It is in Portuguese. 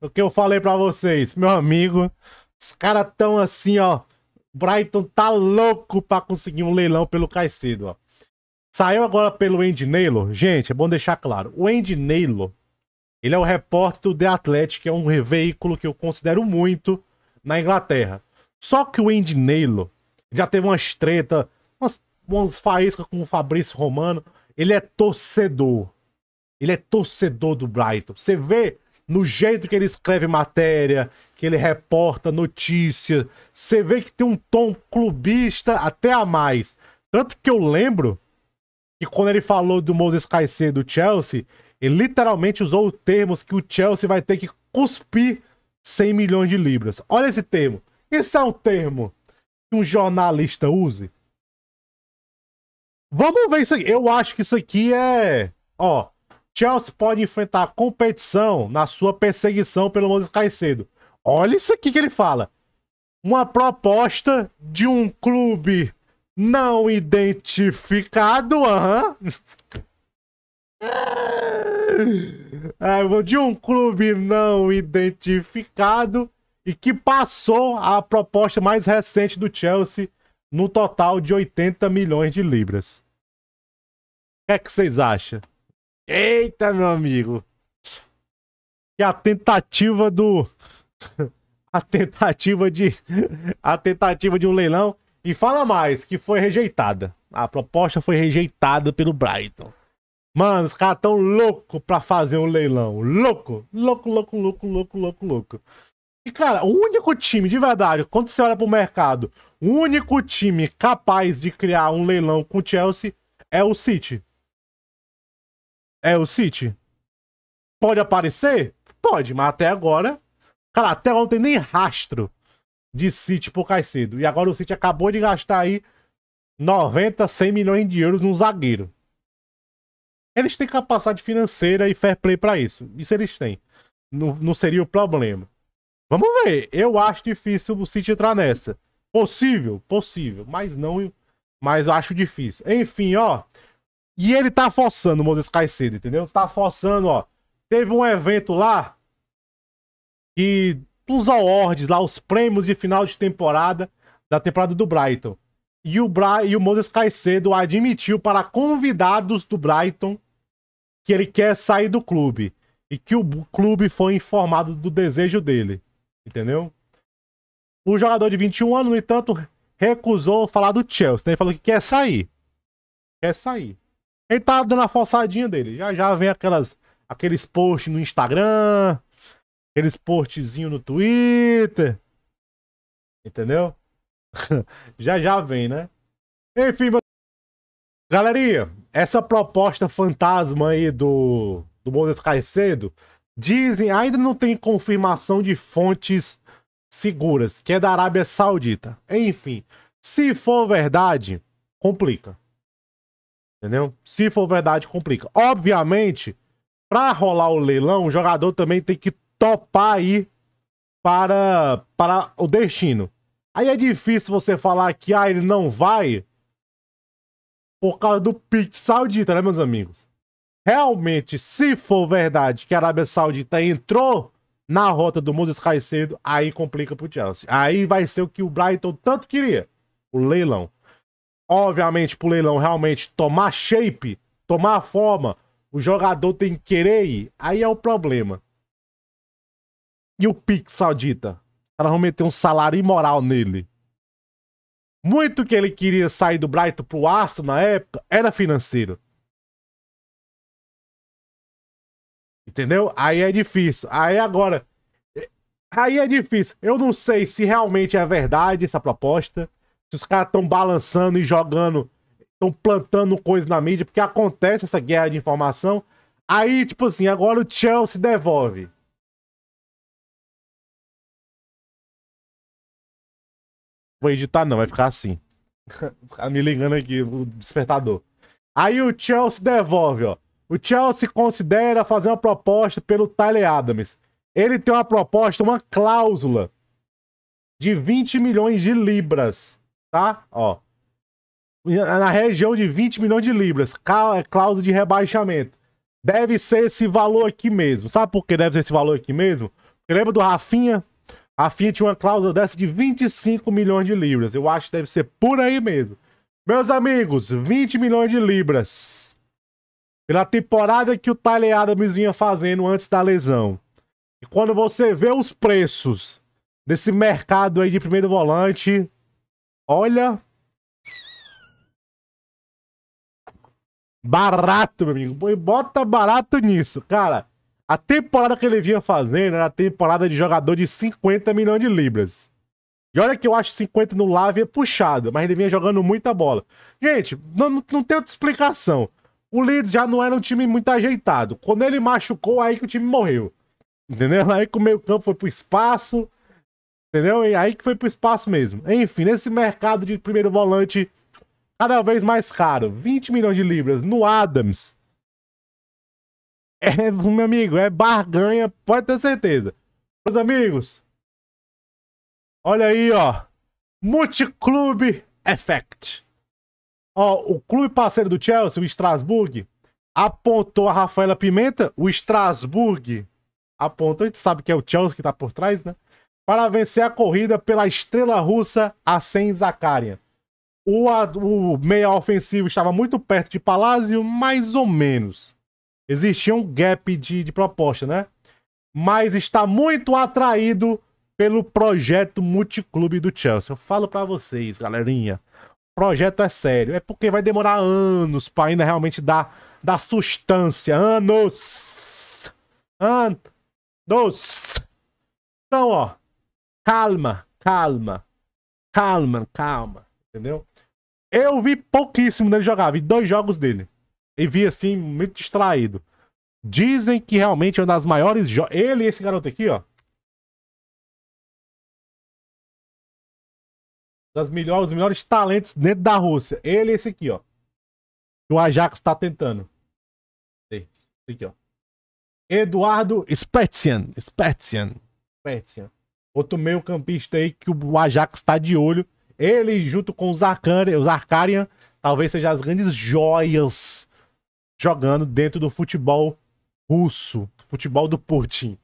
O que eu falei para vocês, meu amigo. Os caras tão assim, ó. Brighton tá louco para conseguir um leilão pelo Caicedo, ó. Saiu agora pelo Andy Naylor. Gente, é bom deixar claro. O Andy Naylor, ele é o repórter do The Athletic, que é um veículo que eu considero muito na Inglaterra. Só que o Andy Naylor já teve umas treta, umas, umas faíscas com o Fabrício Romano. Ele é torcedor. Ele é torcedor do Brighton. Você vê no jeito que ele escreve matéria, que ele reporta notícia. Você vê que tem um tom clubista até a mais. Tanto que eu lembro que quando ele falou do Moses Caicedo do Chelsea, ele literalmente usou o termos que o Chelsea vai ter que cuspir 100 milhões de libras. Olha esse termo. Isso é um termo que um jornalista use? Vamos ver isso aqui. Eu acho que isso aqui é. Ó. Chelsea pode enfrentar competição na sua perseguição pelo Moisés Caicedo. Olha isso aqui que ele fala. Uma proposta de um clube não identificado, Uhum. de um clube não identificado e que passou a proposta mais recente do Chelsea no total de 80 milhões de libras. O que é que vocês acham? Eita, meu amigo. E a tentativa do. a tentativa de. a tentativa de um leilão. E fala mais, que foi rejeitada. A proposta foi rejeitada pelo Brighton. Mano, os caras tão louco pra fazer um leilão. Louco, louco, louco, louco, louco, louco, louco. E, cara, o único time, de verdade, quando você olha pro mercado, o único time capaz de criar um leilão com o Chelsea é o City é o City? Pode aparecer? Pode, mas até agora. Cara, até agora não tem nem rastro de City por Caicedo. E agora o City acabou de gastar aí 90, 100 milhões de euros num zagueiro. Eles têm capacidade financeira e fair play para isso. Isso eles têm. Não, não seria o problema. Vamos ver. Eu acho difícil o City entrar nessa. Possível, possível, mas não, mas acho difícil. Enfim, ó, e ele tá forçando o Moses Caicedo, entendeu? Tá forçando, ó. Teve um evento lá que os awards lá, os prêmios de final de temporada da temporada do Brighton. E o, Bra e o Moses Caicedo admitiu para convidados do Brighton que ele quer sair do clube e que o clube foi informado do desejo dele, entendeu? O jogador de 21 anos, no entanto, recusou falar do Chelsea, né? Ele falou que quer sair. Quer sair. Ele tá dando a falsadinha dele. Já já vem aquelas, aqueles posts no Instagram, aqueles postzinhos no Twitter. Entendeu? já já vem, né? Enfim, galeria. galerinha, essa proposta fantasma aí do, do Moisés Caicedo, dizem, ainda não tem confirmação de fontes seguras, que é da Arábia Saudita. Enfim, se for verdade, complica. Entendeu? Se for verdade, complica. Obviamente, para rolar o leilão, o jogador também tem que topar aí para, para o destino. Aí é difícil você falar que ah, ele não vai por causa do pique saudita, né, meus amigos? Realmente, se for verdade que a Arábia Saudita entrou na rota do Moses Caicedo, aí complica pro Chelsea. Aí vai ser o que o Brighton tanto queria, o leilão obviamente, pro leilão realmente tomar shape, tomar forma, o jogador tem que querer ir, aí é o problema. E o Pix Saudita? Os caras meter um salário imoral nele. Muito que ele queria sair do Brighton pro Astro na época era financeiro. Entendeu? Aí é difícil. Aí agora. É, aí é difícil. Eu não sei se realmente é verdade essa proposta. Se os caras estão balançando e jogando, estão plantando coisa na mídia, porque acontece essa guerra de informação. Aí, tipo assim, agora o Chelsea devolve. Vou editar, não, vai ficar assim. Tá me ligando aqui, o despertador. Aí o Chelsea devolve, ó. O Chelsea considera fazer uma proposta pelo Tyler Adams. Ele tem uma proposta, uma cláusula de 20 milhões de libras tá? Ó. Na região de 20 milhões de libras, é cláusula de rebaixamento. Deve ser esse valor aqui mesmo. Sabe por que deve ser esse valor aqui mesmo? Porque lembra do Rafinha? Rafinha tinha uma cláusula dessa de 25 milhões de libras. Eu acho que deve ser por aí mesmo. Meus amigos, 20 milhões de libras. Pela temporada que o Tyler Adams vinha fazendo antes da lesão. E quando você vê os preços desse mercado aí de primeiro volante, Olha. Barato, meu amigo. Bota barato nisso, cara. A temporada que ele vinha fazendo era a temporada de jogador de 50 milhões de libras. E olha que eu acho 50 no Lave é puxado, mas ele vinha jogando muita bola. Gente, não, não tem outra explicação. O Leeds já não era um time muito ajeitado. Quando ele machucou, aí que o time morreu. Entendeu? Aí que o meio campo foi pro espaço. Entendeu? E aí que foi pro espaço mesmo. Enfim, nesse mercado de primeiro volante, cada vez mais caro, 20 milhões de libras no Adams. É, meu amigo, é barganha, pode ter certeza. Meus amigos, olha aí, ó. Multiclube Effect. Ó, o clube parceiro do Chelsea, o Strasbourg, apontou a Rafaela Pimenta. O Strasbourg apontou, a gente sabe que é o Chelsea que tá por trás, né? para vencer a corrida pela estrela russa Asen Zakarian, O, o meia ofensivo estava muito perto de Palácio, mais ou menos. Existia um gap de, de proposta, né? Mas está muito atraído pelo projeto multiclube do Chelsea. Eu falo para vocês, galerinha. O projeto é sério. É porque vai demorar anos para ainda realmente dar, dar sustância. Anos! Anos! Então, ó. Calma, calma, calma, calma, entendeu? Eu vi pouquíssimo dele jogar, vi dois jogos dele. E vi assim, muito distraído. Dizem que realmente é uma das maiores. Jo... Ele e esse garoto aqui, ó. Das melhores, dos melhores talentos dentro da Rússia. Ele e esse aqui, ó. Que o Ajax tá tentando. Esse aqui, ó. Eduardo Spetsian. Spetsian. Spetsian. Outro meio-campista aí que o Ajax está de olho. Ele, junto com os Zarkarian, os talvez sejam as grandes joias jogando dentro do futebol russo, do futebol do Putin.